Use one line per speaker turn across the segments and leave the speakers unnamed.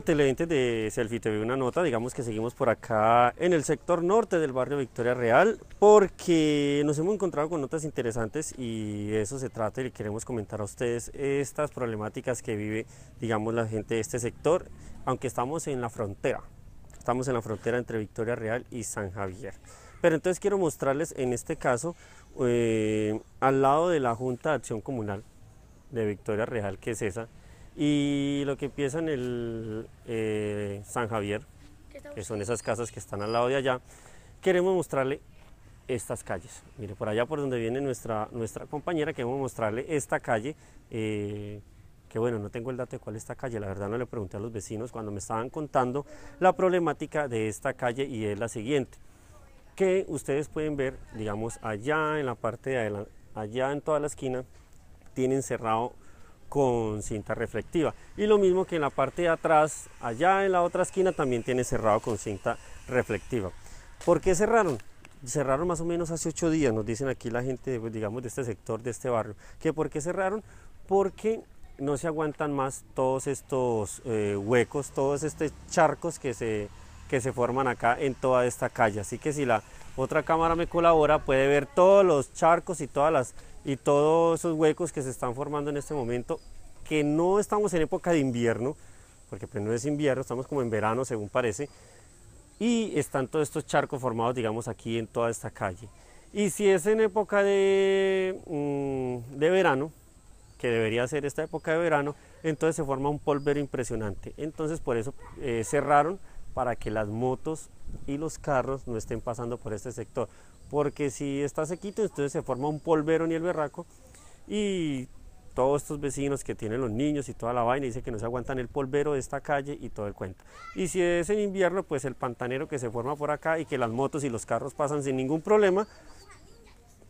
televidente de Selfie TV, una nota, digamos que seguimos por acá en el sector norte del barrio Victoria Real porque nos hemos encontrado con notas interesantes y de eso se trata y queremos comentar a ustedes estas problemáticas que vive, digamos, la gente de este sector, aunque estamos en la frontera, estamos en la frontera entre Victoria Real y San Javier. Pero entonces quiero mostrarles en este caso, eh, al lado de la Junta de Acción Comunal de Victoria Real, que es esa, y lo que empieza en el eh, San Javier, que son esas casas que están al lado de allá, queremos mostrarle estas calles. Mire, por allá por donde viene nuestra, nuestra compañera, queremos mostrarle esta calle, eh, que bueno, no tengo el dato de cuál es esta calle, la verdad no le pregunté a los vecinos cuando me estaban contando la problemática de esta calle y es la siguiente, que ustedes pueden ver, digamos, allá en la parte de adelante, allá en toda la esquina, tienen cerrado con cinta reflectiva y lo mismo que en la parte de atrás allá en la otra esquina también tiene cerrado con cinta reflectiva ¿por qué cerraron? cerraron más o menos hace ocho días nos dicen aquí la gente pues, digamos de este sector de este barrio que por qué cerraron porque no se aguantan más todos estos eh, huecos todos estos charcos que se que se forman acá en toda esta calle así que si la otra cámara me colabora puede ver todos los charcos y todas las y todos esos huecos que se están formando en este momento, que no estamos en época de invierno, porque pues no es invierno, estamos como en verano según parece, y están todos estos charcos formados, digamos, aquí en toda esta calle. Y si es en época de, mm, de verano, que debería ser esta época de verano, entonces se forma un polvero impresionante. Entonces por eso eh, cerraron para que las motos y los carros no estén pasando por este sector porque si está sequito entonces se forma un polvero en el berraco y todos estos vecinos que tienen los niños y toda la vaina dicen que no se aguantan el polvero de esta calle y todo el cuento. Y si es en invierno, pues el pantanero que se forma por acá y que las motos y los carros pasan sin ningún problema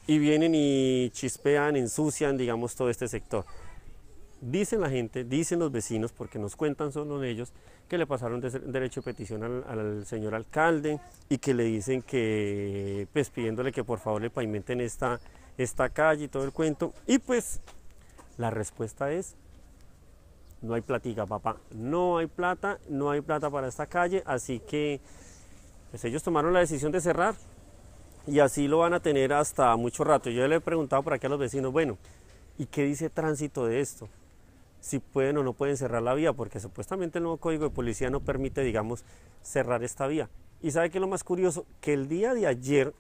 y vienen y chispean, ensucian, digamos, todo este sector dicen la gente, dicen los vecinos, porque nos cuentan son ellos, que le pasaron derecho de petición al, señor alcalde y que le dicen que, pues pidiéndole que por favor le pavimenten esta, esta calle y todo el cuento. Y pues la respuesta es, no hay platica, papá, no hay plata, no hay plata para esta calle, así que pues ellos tomaron la decisión de cerrar y así lo van a tener hasta mucho rato. Yo le he preguntado por aquí a los vecinos, bueno, ¿y qué dice tránsito de esto? si pueden o no pueden cerrar la vía, porque supuestamente el nuevo código de policía no permite, digamos, cerrar esta vía. Y sabe que lo más curioso, que el día de ayer,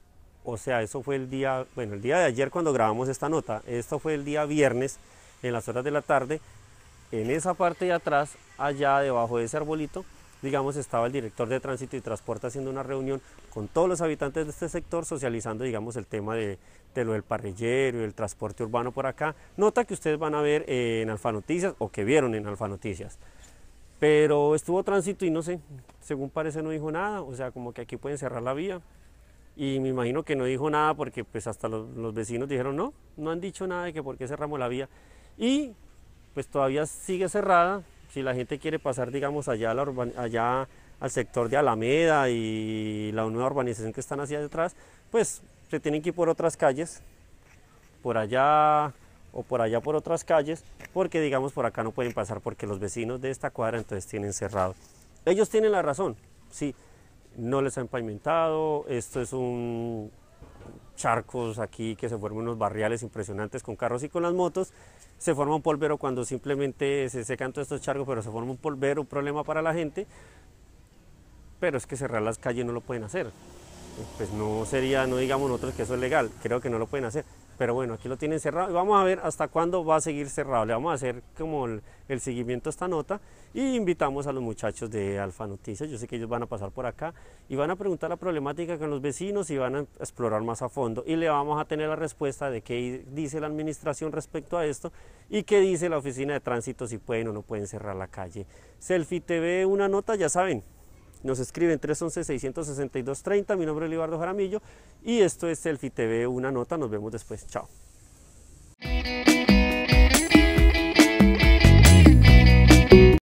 o sea, eso fue el día, bueno, el día de ayer cuando grabamos esta nota, esto fue el día viernes, en las horas de la tarde, en esa parte de atrás, allá debajo de ese arbolito, digamos, estaba el director de tránsito y transporte haciendo una reunión con todos los habitantes de este sector, socializando, digamos, el tema de, lo del parrillero y el transporte urbano por acá. Nota que ustedes van a ver en Alfa Noticias o que vieron en Alfa Noticias. Pero estuvo tránsito y no sé, según parece no dijo nada, o sea, como que aquí pueden cerrar la vía. Y me imagino que no dijo nada porque pues hasta los, los vecinos dijeron, no, no han dicho nada de que por qué cerramos la vía. Y pues todavía sigue cerrada, si la gente quiere pasar, digamos, allá, al sector de Alameda y la nueva urbanización que están hacia detrás, pues se tienen que ir por otras calles, por allá o por allá por otras calles, porque digamos por acá no pueden pasar porque los vecinos de esta cuadra entonces tienen cerrado. Ellos tienen la razón, sí, no les han pavimentado, esto es un charcos aquí que se forman unos barriales impresionantes con carros y con las motos, se forma un polvero cuando simplemente se secan todos estos chargos, pero se forma un polvero, un problema para la gente. Pero es que cerrar las calles no lo pueden hacer. Pues no sería, no digamos nosotros que eso es legal, creo que no lo pueden hacer. Pero bueno, aquí lo tienen cerrado y vamos a ver hasta cuándo va a seguir cerrado. Le vamos a hacer como el, seguimiento a esta nota y invitamos a los muchachos de Alfa Noticias. Yo sé que ellos van a pasar por acá y van a preguntar la problemática con los vecinos y van a explorar más a fondo. Y le vamos a tener la respuesta de qué dice la administración respecto a esto y qué dice la oficina de tránsito si pueden o no pueden cerrar la calle. Selfie TV, una nota, ya saben, nos escriben 311-662-30. Mi nombre es Libardo Jaramillo y esto es Selfie TV, una nota. Nos vemos después. Chao.